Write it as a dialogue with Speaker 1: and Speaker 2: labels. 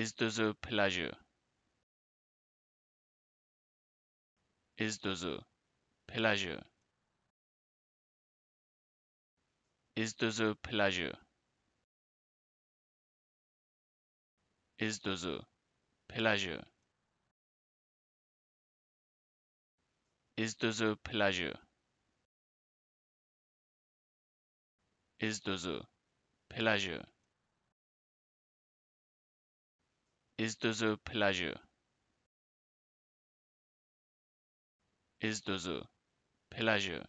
Speaker 1: Is the pleasure? Is the pleasure? Is the pleasure? Is the pleasure? Is the pleasure? Is the pleasure? Is the the pleasure? Is the a pleasure?